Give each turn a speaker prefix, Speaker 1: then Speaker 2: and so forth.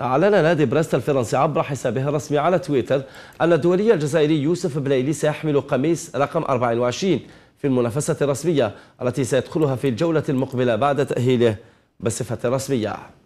Speaker 1: أعلن نادي بريست الفرنسي عبر حسابه الرسمي على تويتر أن الدولي الجزائري يوسف بلايلي سيحمل قميص رقم 24 في المنافسة الرسمية التي سيدخلها في الجولة المقبلة بعد تأهيله بصفة رسمية